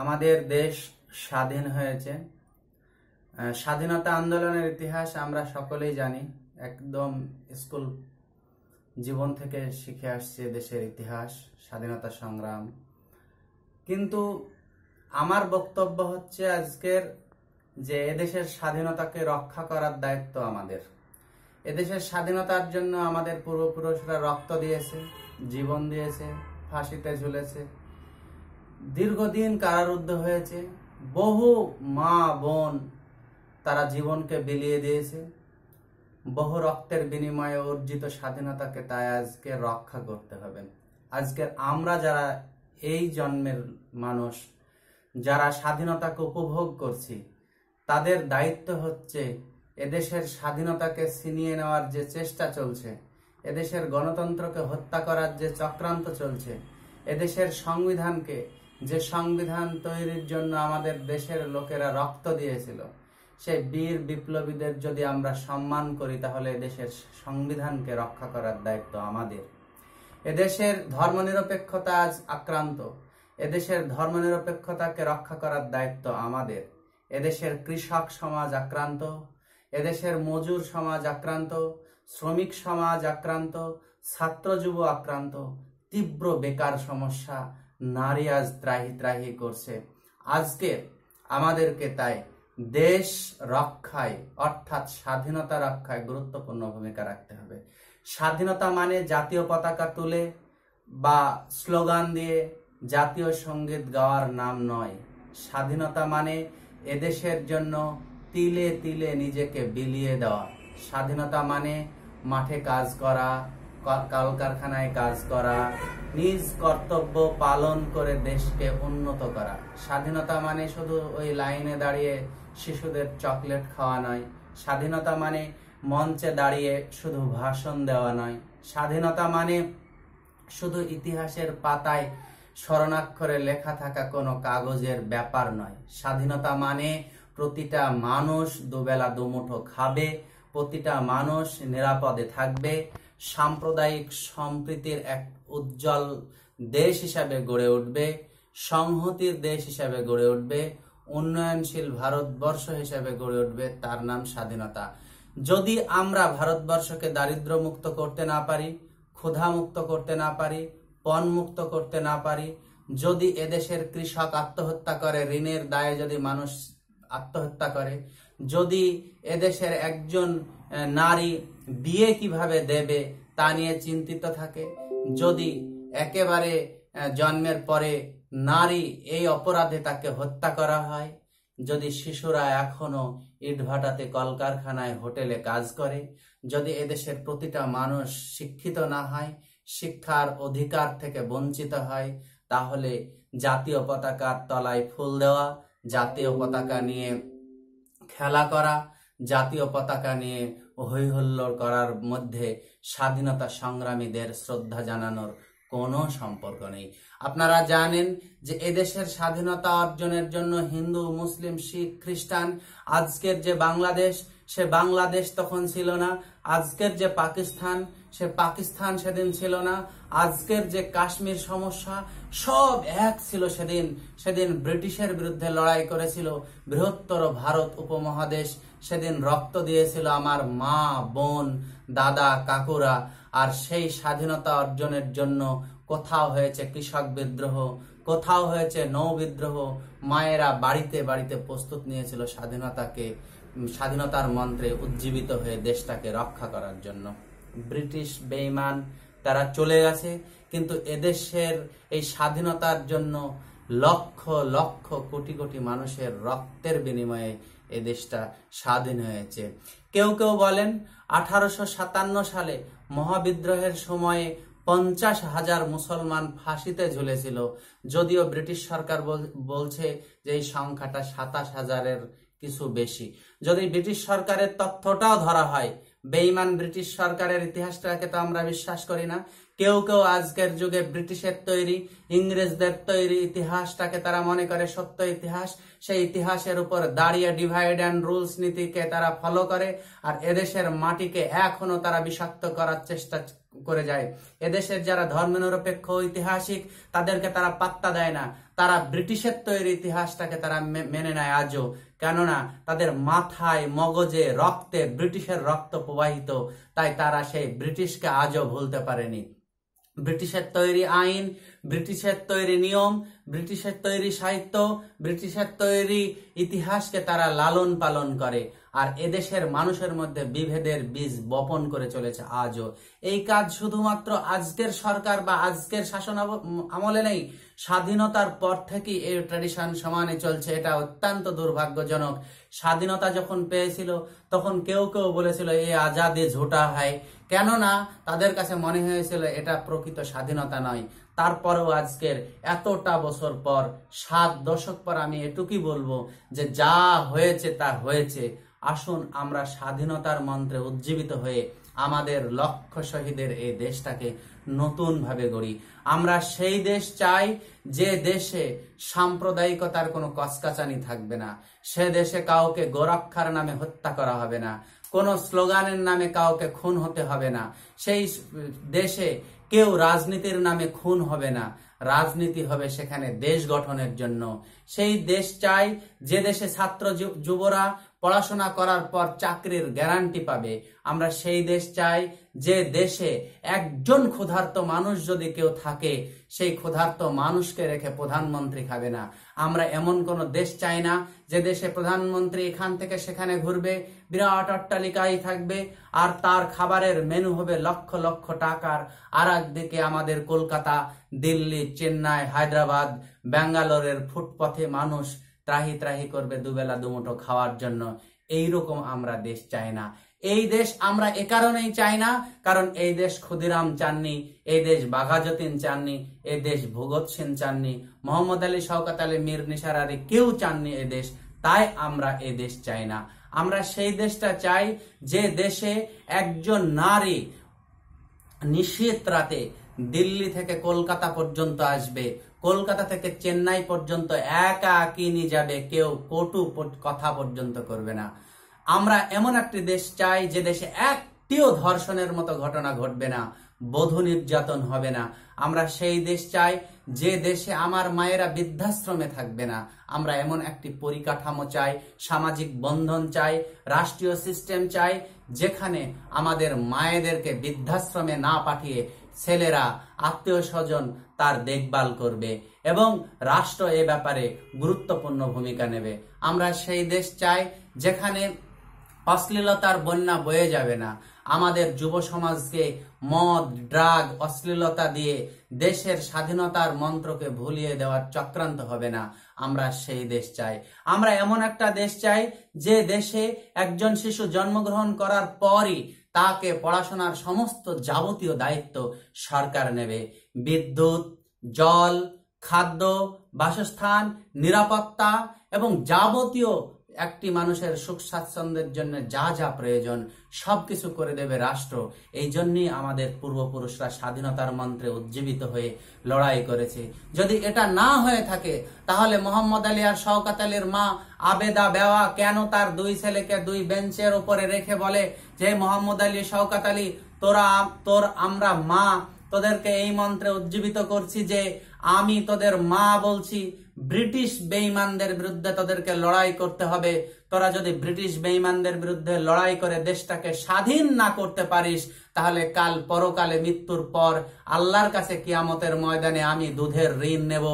আমাদের দেশ স্বাধীন হয়েছে স্বাধীনতা আন্দোলনের ইতিহাস আমরা সকলেই জানি একদম স্কুল জীবন থেকে শিখে আসছে দেশের ইতিহাস স্বাধীনতা সংগ্রাম কিন্তু আমার বক্তব্য হচ্ছে আজকের যে এদেশের স্বাধীনতাকে রক্ষা করার দায়িত্ব আমাদের এদেশের স্বাধীনতার জন্য আমাদের পূর্বপুরুষরা রক্ত দিয়েছে জীবন দিয়েছে ফাঁসিতে ঝুলেছে দীর্ঘদিন কারারুদ্ধ হয়েছে বহু মা বোন তারা জীবনকে বিলিয়ে দিয়েছে বহু রক্তের বিনিময়ে অর্জিত স্বাধীনতাকে তাই আজকে রক্ষা করতে হবে আজকে আমরা যারা এই জন্মের মানুষ যারা স্বাধীনতাকে উপভোগ করছি তাদের দায়িত্ব হচ্ছে এদেশের স্বাধীনতাকে ছিনিয়ে নেওয়ার যে চেষ্টা চলছে এদেশের গণতন্ত্রকে হত্যা করার যে চক্রান্ত চলছে এদেশের সংবিধানকে যে সংবিধান তৈরির জন্য আমাদের দেশের লোকেরা রক্ত দিয়েছিল সেই বীর বিপ্লবীদের যদি আমরা সম্মান করি তাহলে দেশের সংবিধানকে রক্ষা করার দায়িত্ব আমাদের এদেশের ধর্মনিরপেক্ষতা আজ আক্রান্ত এদেশের ধর্মনিরপেক্ষতাকে রক্ষা করার দায়িত্ব আমাদের এদেশের কৃষক সমাজ আক্রান্ত এদেশের মজুর সমাজ আক্রান্ত শ্রমিক সমাজ আক্রান্ত ছাত্র যুব আক্রান্ত তীব্র বেকার সমস্যা নারী আজ ত্রাহি ত্রাহি করছে আজকে আমাদেরকে তাই দেশ রক্ষায় অর্থাৎ স্বাধীনতা রক্ষায় গুরুত্বপূর্ণ ভূমিকা রাখতে হবে স্বাধীনতা মানে জাতীয় পতাকা তুলে বা স্লোগান দিয়ে জাতীয় সঙ্গীত গাওয়ার নাম নয় স্বাধীনতা মানে এদেশের জন্য তিলে তিলে নিজেকে বিলিয়ে দেওয়া স্বাধীনতা মানে মাঠে কাজ করা কাল কারখানায় কাজ করা নিজ কর্তব্য পালন করে দেশকে উন্নত করা স্বাধীনতা মানে শুধু ওই লাইনে দাঁড়িয়ে শিশুদের চকলেট খাওয়া নয় স্বাধীনতা মানে মঞ্চে দাঁড়িয়ে শুধু ভাষণ দেওয়া নয় স্বাধীনতা মানে শুধু ইতিহাসের পাতায় স্মরণাক্ষরে লেখা থাকা কোনো কাগজের ব্যাপার নয় স্বাধীনতা মানে প্রতিটা মানুষ দুবেলা দুমুঠো খাবে প্রতিটা মানুষ নিরাপদে থাকবে সাম্প্রদায়িক সম্প্রীতির এক উজ্জ্বল দেশ হিসাবে গড়ে উঠবে সংহতির দেশ হিসাবে গড়ে উঠবে উন্নয়নশীল ভারতবর্ষ হিসাবে গড়ে উঠবে তার নাম স্বাধীনতা যদি আমরা ভারতবর্ষকে মুক্ত করতে না পারি ক্ষুধা মুক্ত করতে না পারি পণ মুক্ত করতে না পারি যদি এদেশের কৃষক আত্মহত্যা করে ঋণের দায়ে যদি মানুষ আত্মহত্যা করে যদি এদেশের একজন নারী বিয়ে কিভাবে দেবে তা নিয়ে চিন্তিত থাকে যদি একেবারে জন্মের পরে নারী এই অপরাধে তাকে হত্যা করা হয় যদি শিশুরা এখনো ইটভাটাতে কলকারখানায় হোটেলে কাজ করে যদি এদেশের প্রতিটা মানুষ শিক্ষিত না হয় শিক্ষার অধিকার থেকে বঞ্চিত হয় তাহলে জাতীয় পতাকার তলায় ফুল দেওয়া জাতীয় পতাকা নিয়ে খেলা করা জাতীয় পতাকা নিয়ে হই করার মধ্যে স্বাধীনতা সংগ্রামীদের শ্রদ্ধা জানানোর কোনো সম্পর্ক নেই আপনারা জানেন যে এদেশের স্বাধীনতা অর্জনের জন্য হিন্দু মুসলিম শিখ খ্রিস্টান আজকের যে বাংলাদেশ সে বাংলাদেশ তখন ছিল না আজকের যে পাকিস্তান সে পাকিস্তান সেদিন ছিল না আজকের যে কাশ্মীর সমস্যা সব এক ছিল সেদিন সেদিন ব্রিটিশের বিরুদ্ধে লড়াই করেছিল বৃহত্তর ভারত উপমহাদেশ সেদিন রক্ত দিয়েছিল আমার মা বোন দাদা কাকুরা আর সেই স্বাধীনতা অর্জনের জন্য কোথাও হয়েছে কৃষক বিদ্রোহ কোথাও হয়েছে নৌ বিদ্রোহ মায়েরা বাড়িতে বাড়িতে প্রস্তুত নিয়েছিল স্বাধীনতাকে স্বাধীনতার মন্ত্রে উজ্জীবিত হয়ে দেশটাকে রক্ষা করার জন্য ব্রিটিশ বেইমান তারা চলে গেছে কিন্তু এদেশের এই স্বাধীনতার জন্য লক্ষ লক্ষ কোটি কোটি মানুষের রক্তের বিনিময়ে এ দেশটা স্বাধীন হয়েছে কেউ কেউ বলেন আঠারোশো সালে মহাবিদ্রোহের সময়ে পঞ্চাশ হাজার মুসলমান ফাঁসিতে ঝুলেছিল যদিও ব্রিটিশ সরকার বলছে যে এই সংখ্যাটা সাতাশ হাজারের কিছু বেশি যদি ব্রিটিশ সরকারের তথ্যটাও ধরা হয় বেইমান ব্রিটিশ সরকারের ইতিহাসটাকে তো আমরা বিশ্বাস করি না কেউ কেউ আজকের যুগে ব্রিটিশের তৈরি ইংরেজদের তৈরি ইতিহাসটাকে তারা মনে করে সত্য ইতিহাস সেই ইতিহাসের উপর দাঁড়িয়ে ডিভাইড অ্যান্ড রুলস নীতিকে তারা ফলো করে আর এদেশের মাটিকে এখনো তারা বিষাক্ত করার চেষ্টা করে যায় এদেশের যারা ধর্মনিরপেক্ষ ঐতিহাসিক তাদেরকে তারা পাত্তা দেয় না তারা ব্রিটিশের তৈরি ইতিহাসটাকে তারা মেনে নেয় আজও কেননা তাদের মাথায় মগজে রক্তে ব্রিটিশের রক্ত প্রবাহিত তাই তারা সেই ব্রিটিশকে আজও ভুলতে পারেনি ব্রিটিশের তৈরি আইন ব্রিটিশের তৈরি নিয়ম ব্রিটিশের তৈরি সাহিত্য ব্রিটিশের তৈরি ইতিহাসকে তারা লালন পালন করে আর এদেশের মানুষের মধ্যে বিভেদের বীজ বপন করে চলেছে আজও এই কাজ শুধুমাত্র আজকের সরকার বা আজকের শাসন আমলে নেই স্বাধীনতার পর থেকেই এই ট্র্যাডিশন সমানে চলছে এটা অত্যন্ত দুর্ভাগ্যজনক স্বাধীনতা যখন পেয়েছিল তখন কেউ কেউ বলেছিল এই আজাদি ঝোটা হয় কেননা তাদের কাছে মনে হয়েছিল এটা প্রকৃত স্বাধীনতা নয় তারপরেও আজকের এতটা বছর পর সাত দশক পর আমি এটুকুই বলবো যে যা হয়েছে তা হয়েছে আসুন আমরা স্বাধীনতার মন্ত্রে উজ্জীবিত হয়ে আমাদের লক্ষ্য শহীদের এই দেশটাকে নতুনভাবে গড়ি আমরা সেই দেশ চাই যে দেশে সাম্প্রদায়িকতার কোনো কসকাচানি থাকবে না সে দেশে কাউকে গোরক্ষার নামে হত্যা করা হবে না কোনো স্লোগানের নামে কাউকে খুন হতে হবে না সেই দেশে কেউ রাজনীতির নামে খুন হবে না রাজনীতি হবে সেখানে দেশ গঠনের জন্য সেই দেশ চাই যে দেশে ছাত্র যুবরা পড়াশোনা করার পর চাকরির গ্যারান্টি পাবে আমরা সেই দেশ চাই যে দেশে একজন ক্ষুধার্ত মানুষ যদি কেউ থাকে সেই ক্ষুধার্ত মানুষকে রেখে প্রধানমন্ত্রী খাবে না আমরা এমন কোন দেশ চাই না যে দেশে প্রধানমন্ত্রী এখান থেকে সেখানে ঘুরবে বিরাট অট্টালিকায় থাকবে আর তার খাবারের মেনু হবে লক্ষ লক্ষ টাকার আর একদিকে আমাদের কলকাতা দিল্লি চেন্নাই হায়দ্রাবাদ ব্যাঙ্গালোরের ফুটপথে মানুষ ত্রাহি ত্রাহি করবে দুবেলা দুমুঠো খাওয়ার জন্য এই রকম আমরা দেশ চাই না এই দেশ আমরা এ কারণেই চাই না কারণ এই দেশ ক্ষুদিরাম চাননি এই দেশ বাঘাযতীন চাননি এ দেশ ভগৎ সেন চাননি মোহাম্মদ আলী শওকত আলী মীর নিসার আলী কেউ চাননি এ দেশ তাই আমরা এ দেশ চাই না আমরা সেই দেশটা চাই যে দেশে একজন নারী নিশ্চিত রাতে দিল্লি থেকে কলকাতা পর্যন্ত আসবে কলকাতা থেকে চেন্নাই পর্যন্ত একা নিয়ে যাবে কেউ কটু কথা পর্যন্ত করবে না আমরা এমন একটি দেশ চাই যে দেশে একটিও ধর্ষণের মতো ঘটনা ঘটবে না বধূ নির্যাতন হবে না আমরা সেই দেশ চাই যে দেশে আমার মায়েরা বৃদ্ধাশ্রমে থাকবে না আমরা এমন একটি পরিকাঠামো চাই সামাজিক বন্ধন চাই রাষ্ট্রীয় সিস্টেম চাই যেখানে আমাদের মায়েদেরকে বৃদ্ধাশ্রমে না পাঠিয়ে ছেলেরা আত্মীয় স্বজন তার দেখভাল করবে এবং রাষ্ট্র এ ব্যাপারে গুরুত্বপূর্ণ ভূমিকা নেবে আমরা সেই দেশ চাই যেখানে অশ্লীলতার বন্যা বয়ে যাবে না আমাদের যুব সমাজকে মদ ড্রাগ অশ্লীলতা দিয়ে দেশের স্বাধীনতার মন্ত্রকে ভুলিয়ে দেওয়ার চক্রান্ত হবে না আমরা সেই দেশ চাই আমরা এমন একটা দেশ চাই যে দেশে একজন শিশু জন্মগ্রহণ করার পরই তাকে পড়াশোনার সমস্ত যাবতীয় দায়িত্ব সরকার নেবে বিদ্যুৎ জল খাদ্য বাসস্থান নিরাপত্তা এবং যাবতীয় একটি মানুষের সুখ স্বাচ্ছন্দ্যের জন্য যা যা প্রয়োজন সব কিছু করে দেবে রাষ্ট্র এই জন্যই আমাদের পূর্বপুরুষরা স্বাধীনতার মন্ত্রে উজ্জীবিত হয়ে লড়াই করেছে যদি এটা না হয়ে থাকে তাহলে মোহাম্মদ আলী আর শওকাত আলীর মা আবেদা বেওয়া কেন তার দুই ছেলেকে দুই বেঞ্চের উপরে রেখে বলে যে মোহাম্মদ আলী শওকাত আলী তোরা তোর আমরা মা তোদেরকে এই মন্ত্রে উজ্জীবিত করছি যে আমি তোদের মা বলছি ব্রিটিশ বেইমানদের বিরুদ্ধে তোদেরকে লড়াই করতে হবে তোরা যদি ব্রিটিশ বেঈমানদের বিরুদ্ধে লড়াই করে দেশটাকে স্বাধীন না করতে পারিস তাহলে কাল পরকালে মৃত্যুর পর আল্লাহর কাছে কিয়ামতের ময়দানে আমি দুধের ঋণ নেব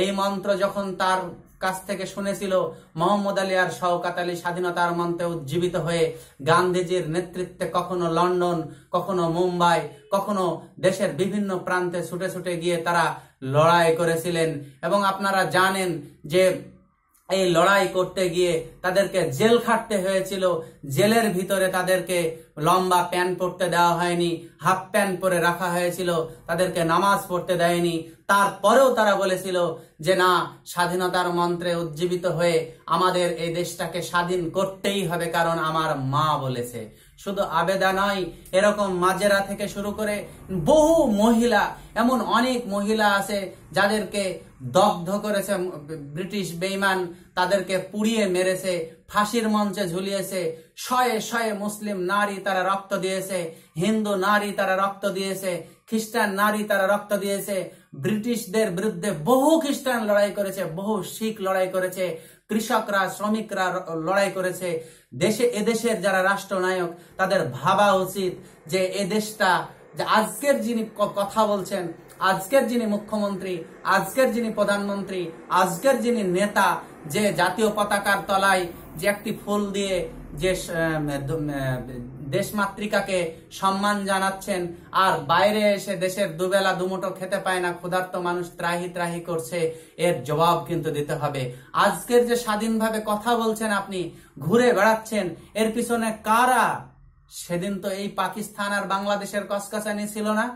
এই মন্ত্র যখন তার কাছ থেকে শুনেছিল মোহাম্মদ আলী আর শওকাত আলী স্বাধীনতার মন্ত্রে উজ্জীবিত হয়ে গান্ধীজির নেতৃত্বে কখনো লন্ডন কখনো মুম্বাই কখনো দেশের বিভিন্ন প্রান্তে ছুটে ছুটে গিয়ে তারা লড়াই করেছিলেন এবং আপনারা জানেন যে এই লড়াই করতে গিয়ে তাদেরকে জেল খাটতে হয়েছিল জেলের ভিতরে তাদেরকে লম্বা প্যান্ট পরতে দেওয়া হয়নি হাফ প্যান্ট পরে রাখা হয়েছিল তাদেরকে নামাজ পড়তে দেয়নি তারপরেও তারা বলেছিল যে না স্বাধীনতার মন্ত্রে উজ্জীবিত হয়ে আমাদের এই দেশটাকে স্বাধীন করতেই হবে কারণ আমার মা বলেছে শুধু আবেদা নয় এরকম মাজেরা থেকে শুরু করে বহু মহিলা এমন অনেক মহিলা আছে যাদেরকে দগ্ধ করেছে ব্রিটিশ বেইমান তাদেরকে পুড়িয়ে মেরেছে ফাঁসির মঞ্চে ঝুলিয়েছে শয়ে শয়ে মুসলিম নারী তারা রক্ত দিয়েছে হিন্দু নারী তারা রক্ত দিয়েছে খ্রিস্টান নারী তারা রক্ত দিয়েছে ব্রিটিশদের বিরুদ্ধে বহু খ্রিস্টান লড়াই করেছে বহু শিখ লড়াই করেছে কৃষকরা শ্রমিকরা লড়াই করেছে দেশে এদেশের যারা রাষ্ট্রনায়ক তাদের ভাবা উচিত যে এদেশটা আজকের যিনি কথা বলছেন আজকের যিনি মুখ্যমন্ত্রী আজকের যিনি প্রধানমন্ত্রী আজকের যিনি নেতা যে জাতীয় পতাকার তলায় যে একটি ফুল দিয়ে যে দেশমাতৃকাকে সম্মান জানাচ্ছেন আর বাইরে এসে দেশের দুবেলা দুমুটো খেতে পায় না ক্ষুধার্ত মানুষ ত্রাহি ত্রাহি করছে এর জবাব কিন্তু দিতে হবে আজকের যে স্বাধীনভাবে কথা বলছেন আপনি ঘুরে বেড়াচ্ছেন এর পিছনে কারা সেদিন তো এই পাকিস্তান আর বাংলাদেশের কসকাচানি ছিল না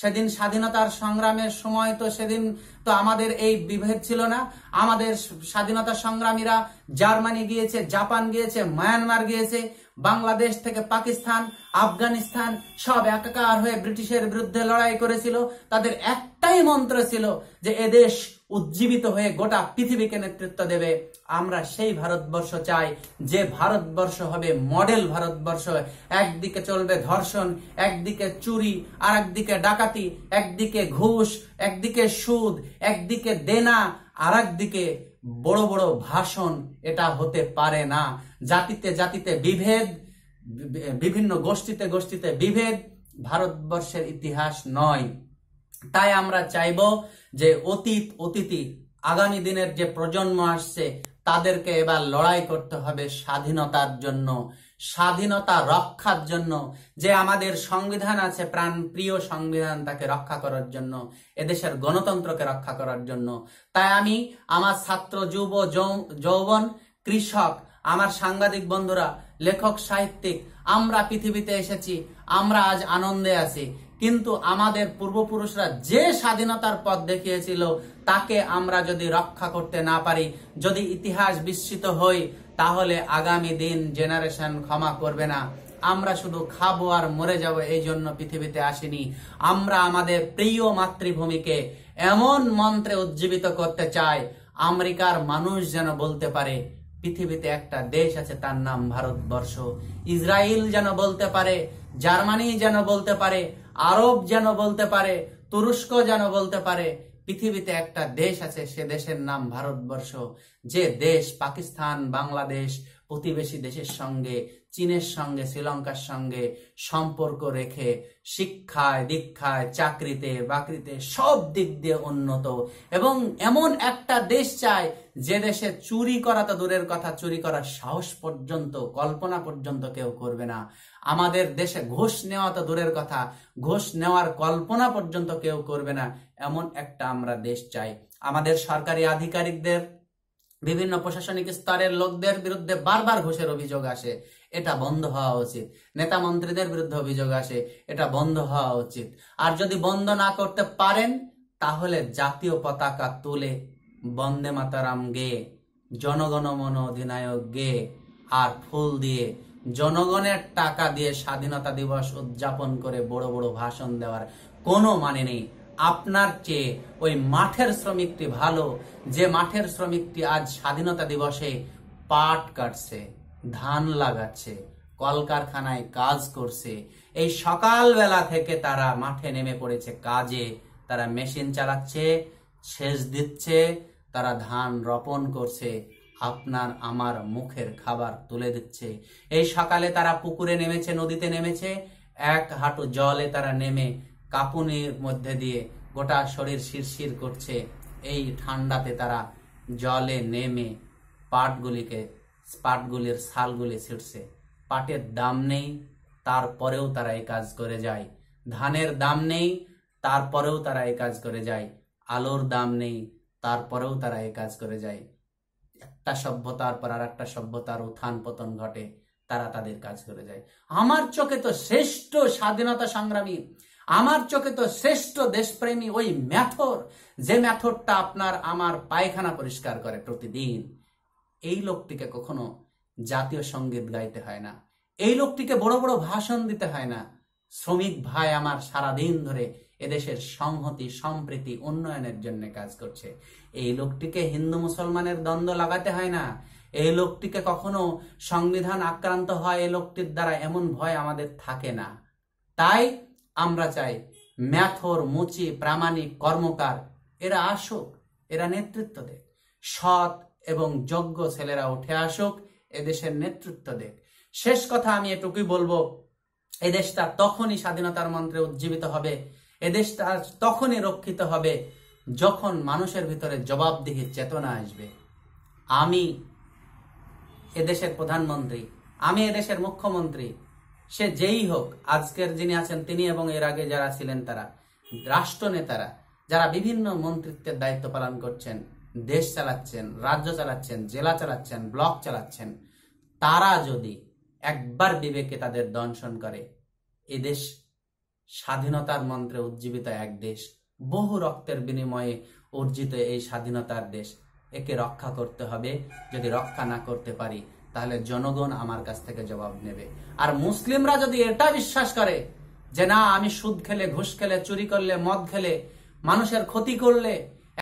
সেদিন স্বাধীনতার সংগ্রামের সময় তো সেদিন তো আমাদের এই বিভেদ ছিল না আমাদের স্বাধীনতা সংগ্রামীরা জার্মানি গিয়েছে জাপান গিয়েছে মায়ানমার গিয়েছে বাংলাদেশ থেকে পাকিস্তান আফগানিস্তান সব একাকার হয়ে ব্রিটিশের বিরুদ্ধে লড়াই করেছিল তাদের একটাই মন্ত্র ছিল যে এদেশ উজ্জীবিত হয়ে গোটা পৃথিবীকে নেতৃত্ব দেবে আমরা সেই ভারতবর্ষ চাই যে ভারতবর্ষ হবে মডেল ভারতবর্ষ একদিকে চলবে ধর্ষণ একদিকে চুরি আর একদিকে ডাকাতি একদিকে ঘুষ একদিকে সুদ একদিকে দেনা আর একদিকে বড় বড় ভাষণ এটা হতে পারে না জাতিতে জাতিতে বিভেদ বিভিন্ন গোষ্ঠীতে গোষ্ঠীতে বিভেদ ভারতবর্ষের ইতিহাস নয় তাই আমরা চাইব যে অতীত অতীতি আগামী দিনের যে প্রজন্ম আসছে তাদেরকে এবার লড়াই করতে হবে স্বাধীনতার জন্য স্বাধীনতা রক্ষার জন্য যে আমাদের সংবিধান আছে প্রাণ প্রিয় সংবিধান তাকে রক্ষা করার জন্য এদেশের গণতন্ত্রকে রক্ষা করার জন্য তাই আমি আমার ছাত্র যুব যৌবন কৃষক আমার সাংবাদিক বন্ধুরা লেখক সাহিত্যিক আমরা পৃথিবীতে এসেছি আমরা আজ আনন্দে আছি কিন্তু আমাদের পূর্বপুরুষরা যে স্বাধীনতার পথ দেখিয়েছিল তাকে আমরা যদি রক্ষা করতে না পারি যদি ইতিহাস বিস্মিত হই তাহলে আগামী দিন জেনারেশন ক্ষমা করবে না আমরা শুধু খাবো আর মরে যাব এই জন্য পৃথিবীতে আসিনি আমরা আমাদের প্রিয় মাতৃভূমিকে এমন মন্ত্রে উজ্জীবিত করতে চাই আমেরিকার মানুষ যেন বলতে পারে পৃথিবীতে একটা দেশ আছে তার নাম ভারতবর্ষ ইসরায়েল যেন বলতে পারে জার্মানি যেন বলতে পারে আরব যেন বলতে পারে তুরস্ক যেন বলতে পারে পৃথিবীতে একটা দেশ আছে সে দেশের নাম ভারতবর্ষ যে দেশ পাকিস্তান বাংলাদেশ প্রতিবেশী দেশের সঙ্গে চীনের সঙ্গে শ্রীলঙ্কার সঙ্গে সম্পর্ক রেখে শিক্ষায় দীক্ষায় চাকরিতে বাকরিতে সব দিক দিয়ে উন্নত এবং এমন একটা দেশ চায় যে দেশে চুরি করা তো দূরের কথা চুরি করার সাহস পর্যন্ত কল্পনা পর্যন্ত কেউ করবে না আমাদের দেশে ঘোষ নেওয়া তো দূরের কথা ঘোষ নেওয়ার কল্পনা পর্যন্ত কেউ করবে না এমন একটা আমরা দেশ চাই আমাদের সরকারি আধিকারিকদের বিভিন্ন প্রশাসনিক স্তরের লোকদের বিরুদ্ধে বারবার ঘোষের অভিযোগ আসে এটা বন্ধ হওয়া উচিত নেতা মন্ত্রীদের বিরুদ্ধে অভিযোগ আসে এটা বন্ধ হওয়া উচিত আর যদি বন্ধ না করতে পারেন তাহলে জাতীয় পতাকা তুলে বন্দে মাতারাম গে জনগণমন অধিনায়ক গে আর ফুল দিয়ে জনগণের টাকা দিয়ে স্বাধীনতা দিবস উদযাপন করে বড় বড় ভাষণ দেওয়ার কোনো মানে নেই আপনার চেয়ে ওই মাঠের শ্রমিকটি ভালো যে মাঠের শ্রমিকটি আজ স্বাধীনতা দিবসে পাট কাটছে ধান লাগাচ্ছে কলকারখানায় কাজ করছে এই সকালবেলা থেকে তারা মাঠে নেমে পড়েছে কাজে তারা মেশিন চালাচ্ছে সেচ দিচ্ছে তারা ধান রোপণ করছে আপনার আমার মুখের খাবার তুলে দিচ্ছে এই সকালে তারা পুকুরে নেমেছে নদীতে নেমেছে এক হাঁটু জলে তারা নেমে কাপুনের মধ্যে দিয়ে গোটা শরীর শিরশির করছে এই ঠান্ডাতে তারা জলে নেমে পাটগুলিকে পাটগুলির সালগুলি ছিঁড়ছে পাটের দাম নেই তারপরেও তারা এই কাজ করে যায় ধানের দাম নেই তারপরেও তারা এই কাজ করে যায় আলোর দাম নেই তারপরেও তারা এই কাজ করে যায় একটা সভ্যতার পর আর একটা সভ্যতার উত্থান পতন ঘটে তারা তাদের কাজ করে যায় আমার চোখে তো শ্রেষ্ঠ স্বাধীনতা সংগ্রামী আমার চোখে তো শ্রেষ্ঠ দেশপ্রেমী ওই ম্যাথর যে ম্যাথরটা আপনার আমার পায়খানা পরিষ্কার করে প্রতিদিন এই লোকটিকে কখনো জাতীয় সঙ্গীত গাইতে হয় না এই লোকটিকে বড় বড় ভাষণ দিতে হয় না শ্রমিক ভাই আমার সারাদিন ধরে এদেশের সংহতি সম্প্রীতি উন্নয়নের জন্য কাজ করছে এই লোকটিকে হিন্দু মুসলমানের দ্বন্দ্ব লাগাতে হয় না এই লোকটিকে কখনো সংবিধান আক্রান্ত হয় এই লোকটির দ্বারা এমন ভয় আমাদের থাকে না তাই আমরা চাই ম্যাথর মুচি প্রামাণিক কর্মকার এরা আসুক এরা নেতৃত্ব দেয় সৎ এবং যোগ্য ছেলেরা উঠে আসুক এদেশের নেতৃত্ব দেখ শেষ কথা আমি এটুকুই বলবো এদেশটা তখনই স্বাধীনতার মন্ত্রে উজ্জীবিত হবে এদেশটা তখনই রক্ষিত হবে যখন মানুষের ভিতরে জবাবদিহি চেতনা আসবে আমি এদেশের প্রধানমন্ত্রী আমি এদেশের মুখ্যমন্ত্রী সে যেই হোক আজকের যিনি আছেন তিনি এবং এর আগে যারা ছিলেন তারা রাষ্ট্রনেতারা যারা বিভিন্ন মন্ত্রিত্বের দায়িত্ব পালন করছেন দেশ চালাচ্ছেন রাজ্য চালাচ্ছেন জেলা চালাচ্ছেন ব্লক চালাচ্ছেন তারা যদি একবার বিবেকে তাদের দংশন করে এ দেশ স্বাধীনতার মন্ত্রে উজ্জীবিত এক দেশ বহু রক্তের বিনিময়ে অর্জিত এই স্বাধীনতার দেশ একে রক্ষা করতে হবে যদি রক্ষা না করতে পারি তাহলে জনগণ আমার কাছ থেকে জবাব নেবে আর মুসলিমরা যদি এটা বিশ্বাস করে যে না আমি সুদ খেলে ঘুষ খেলে চুরি করলে মদ খেলে মানুষের ক্ষতি করলে